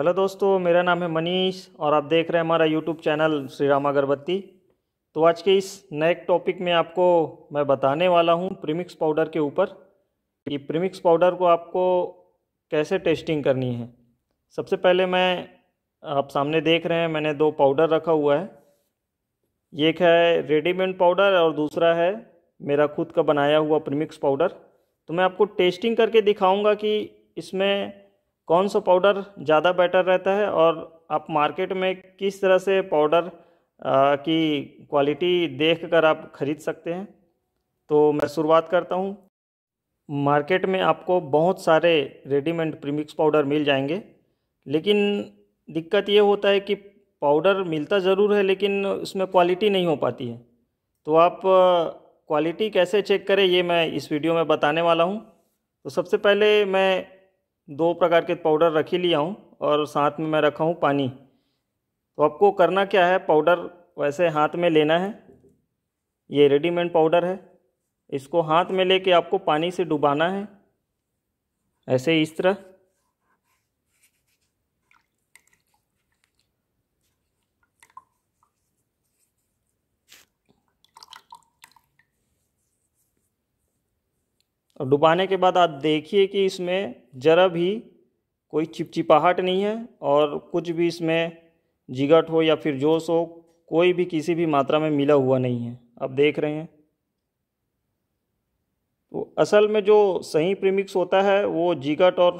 hello दोस्तों मेरा नाम है मनीष और आप देख रहे हैं हमारा यूट्यूब चैनल श्री राम अगरबत्ती तो आज के इस नए टॉपिक में आपको मैं बताने वाला हूँ प्रीमिक्स पाउडर के ऊपर कि प्रीमिक्स पाउडर को आपको कैसे टेस्टिंग करनी है सबसे पहले मैं आप सामने देख रहे हैं मैंने दो पाउडर रखा हुआ है एक है रेडीमेड पाउडर और दूसरा है मेरा खुद का बनाया हुआ प्रीमिक्स पाउडर तो मैं आपको टेस्टिंग करके दिखाऊँगा कि इसमें कौन सा पाउडर ज़्यादा बेटर रहता है और आप मार्केट में किस तरह से पाउडर की क्वालिटी देख कर आप ख़रीद सकते हैं तो मैं शुरुआत करता हूँ मार्केट में आपको बहुत सारे रेडीमेड प्रीमिक्स पाउडर मिल जाएंगे लेकिन दिक्कत ये होता है कि पाउडर मिलता ज़रूर है लेकिन उसमें क्वालिटी नहीं हो पाती है तो आप क्वालिटी कैसे चेक करें ये मैं इस वीडियो में बताने वाला हूँ तो सबसे पहले मैं दो प्रकार के पाउडर रख ही लिया हूँ और साथ में मैं रखा हूँ पानी तो आपको करना क्या है पाउडर वैसे हाथ में लेना है ये रेडीमेड पाउडर है इसको हाथ में लेके आपको पानी से डुबाना है ऐसे इस तरह और डुबाने के बाद आप देखिए कि इसमें ज़रा भी कोई चिपचिपाहट नहीं है और कुछ भी इसमें जिगट हो या फिर जोश हो कोई भी किसी भी मात्रा में मिला हुआ नहीं है आप देख रहे हैं तो असल में जो सही प्रीमिक्स होता है वो जिगट और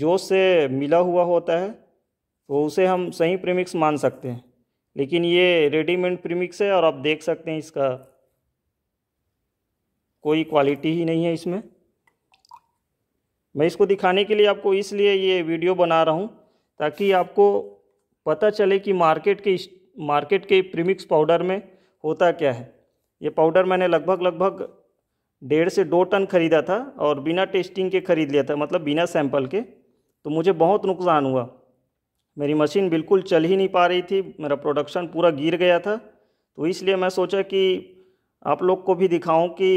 जोश से मिला हुआ होता है तो उसे हम सही प्रीमिक्स मान सकते हैं लेकिन ये रेडीमेड प्रीमिक्स है और आप देख सकते हैं इसका कोई क्वालिटी ही नहीं है इसमें मैं इसको दिखाने के लिए आपको इसलिए ये वीडियो बना रहा हूँ ताकि आपको पता चले कि मार्केट के मार्केट के प्रीमिक्स पाउडर में होता क्या है ये पाउडर मैंने लगभग लगभग डेढ़ से दो टन खरीदा था और बिना टेस्टिंग के ख़रीद लिया था मतलब बिना सैंपल के तो मुझे बहुत नुकसान हुआ मेरी मशीन बिल्कुल चल ही नहीं पा रही थी मेरा प्रोडक्शन पूरा गिर गया था तो इसलिए मैं सोचा कि आप लोग को भी दिखाऊं कि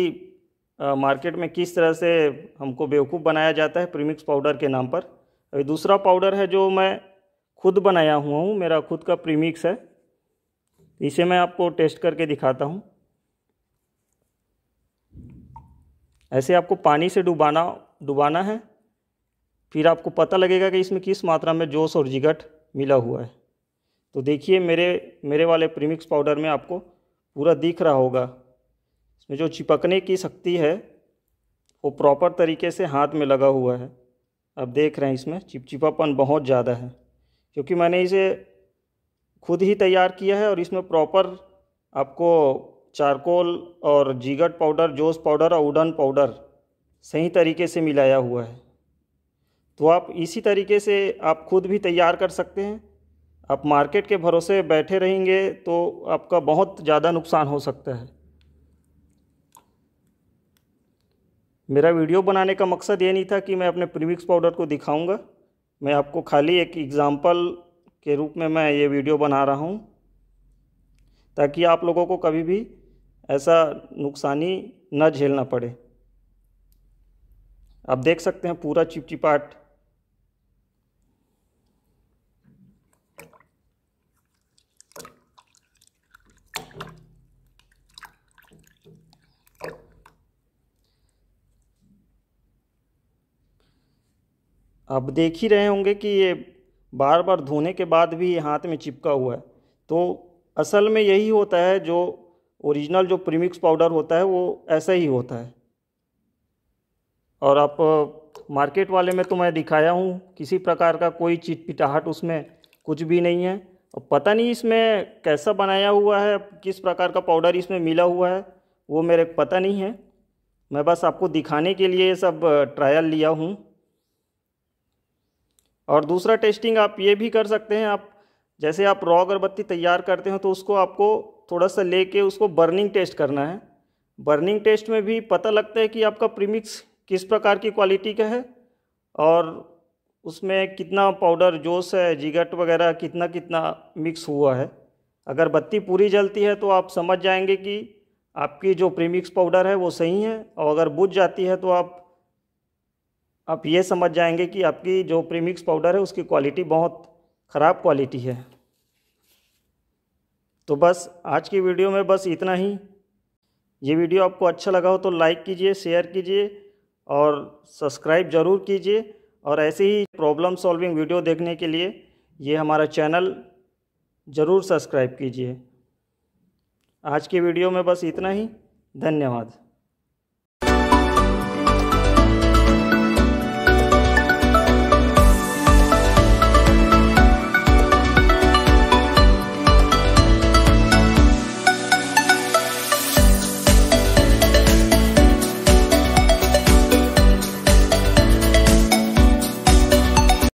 मार्केट में किस तरह से हमको बेवकूफ़ बनाया जाता है प्रीमिक्स पाउडर के नाम पर अभी दूसरा पाउडर है जो मैं खुद बनाया हुआ हूँ मेरा खुद का प्रीमिक्स है इसे मैं आपको टेस्ट करके दिखाता हूँ ऐसे आपको पानी से डुबाना डुबाना है फिर आपको पता लगेगा कि इसमें किस मात्रा में जोश और जिगट मिला हुआ है तो देखिए मेरे मेरे वाले प्रीमिक्स पाउडर में आपको पूरा दिख रहा होगा इसमें जो चिपकने की शक्ति है वो प्रॉपर तरीके से हाथ में लगा हुआ है आप देख रहे हैं इसमें चिपचिपापन बहुत ज़्यादा है क्योंकि मैंने इसे खुद ही तैयार किया है और इसमें प्रॉपर आपको चारकोल और जीगट पाउडर जोश पाउडर और उडन पाउडर सही तरीके से मिलाया हुआ है तो आप इसी तरीके से आप खुद भी तैयार कर सकते हैं आप मार्केट के भरोसे बैठे रहेंगे तो आपका बहुत ज़्यादा नुकसान हो सकता है मेरा वीडियो बनाने का मकसद ये नहीं था कि मैं अपने प्रीमिक्स पाउडर को दिखाऊंगा मैं आपको खाली एक एग्ज़ाम्पल के रूप में मैं ये वीडियो बना रहा हूँ ताकि आप लोगों को कभी भी ऐसा नुकसानी न झेलना पड़े आप देख सकते हैं पूरा चिपचिपाट आप देख ही रहे होंगे कि ये बार बार धोने के बाद भी ये हाथ में चिपका हुआ है तो असल में यही होता है जो ओरिजिनल जो प्रीमिक्स पाउडर होता है वो ऐसा ही होता है और आप मार्केट वाले में तो मैं दिखाया हूँ किसी प्रकार का कोई चिटपिटाहट उसमें कुछ भी नहीं है और पता नहीं इसमें कैसा बनाया हुआ है किस प्रकार का पाउडर इसमें मिला हुआ है वो मेरे पता नहीं है मैं बस आपको दिखाने के लिए सब ट्रायल लिया हूँ और दूसरा टेस्टिंग आप ये भी कर सकते हैं आप जैसे आप रॉ अगरबत्ती तैयार करते हो तो उसको आपको थोड़ा सा लेके उसको बर्निंग टेस्ट करना है बर्निंग टेस्ट में भी पता लगता है कि आपका प्रीमिक्स किस प्रकार की क्वालिटी का है और उसमें कितना पाउडर जोश है जिगट वगैरह कितना कितना मिक्स हुआ है अगर बत्ती पूरी जलती है तो आप समझ जाएंगे कि आपकी जो प्रीमिक्स पाउडर है वो सही है और अगर बुझ जाती है तो आप आप ये समझ जाएंगे कि आपकी जो प्रीमिक्स पाउडर है उसकी क्वालिटी बहुत ख़राब क्वालिटी है तो बस आज की वीडियो में बस इतना ही ये वीडियो आपको अच्छा लगा हो तो लाइक कीजिए शेयर कीजिए और सब्सक्राइब ज़रूर कीजिए और ऐसे ही प्रॉब्लम सॉल्विंग वीडियो देखने के लिए ये हमारा चैनल ज़रूर सब्सक्राइब कीजिए आज की वीडियो में बस इतना ही धन्यवाद